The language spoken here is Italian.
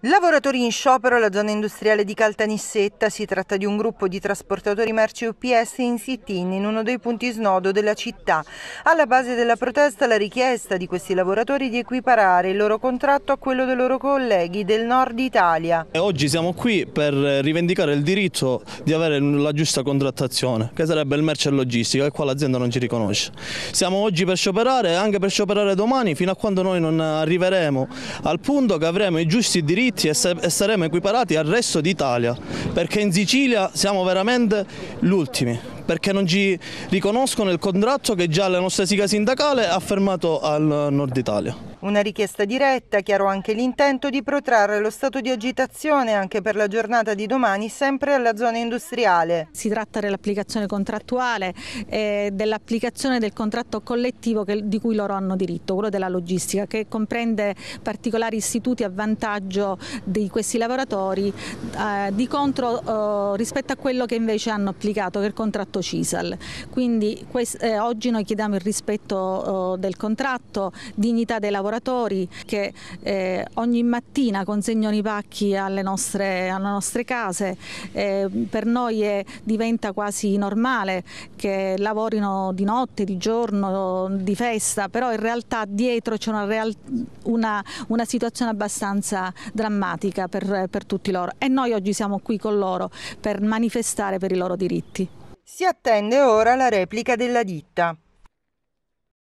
Lavoratori in sciopero alla zona industriale di Caltanissetta, si tratta di un gruppo di trasportatori merci UPS in sit-in in uno dei punti snodo della città. Alla base della protesta la richiesta di questi lavoratori di equiparare il loro contratto a quello dei loro colleghi del nord Italia. Oggi siamo qui per rivendicare il diritto di avere la giusta contrattazione, che sarebbe il merce e logistica, e qua l'azienda non ci riconosce. Siamo oggi per scioperare e anche per scioperare domani fino a quando noi non arriveremo al punto che avremo i giusti diritti iscritti e, saremo equiparati al resto d'Italia, perché in Sicilia siamo veramente gli ultimi, perché non ci riconoscono il contratto che già la nostra siga sindacale ha fermato al nord Italia. Una richiesta diretta, chiaro anche l'intento di protrarre lo stato di agitazione anche per la giornata di domani sempre alla zona industriale. Si tratta dell'applicazione contrattuale e eh, dell'applicazione del contratto collettivo che, di cui loro hanno diritto, quello della logistica, che comprende particolari istituti a vantaggio di questi lavoratori, eh, di contro eh, rispetto a quello che invece hanno applicato che è il contratto CISAL. Quindi eh, oggi noi chiediamo il rispetto eh, del contratto, dignità dei lavoratori lavoratori che eh, ogni mattina consegnano i pacchi alle nostre, alle nostre case. Eh, per noi è, diventa quasi normale che lavorino di notte, di giorno, di festa, però in realtà dietro c'è una, real, una, una situazione abbastanza drammatica per, per tutti loro e noi oggi siamo qui con loro per manifestare per i loro diritti. Si attende ora la replica della ditta.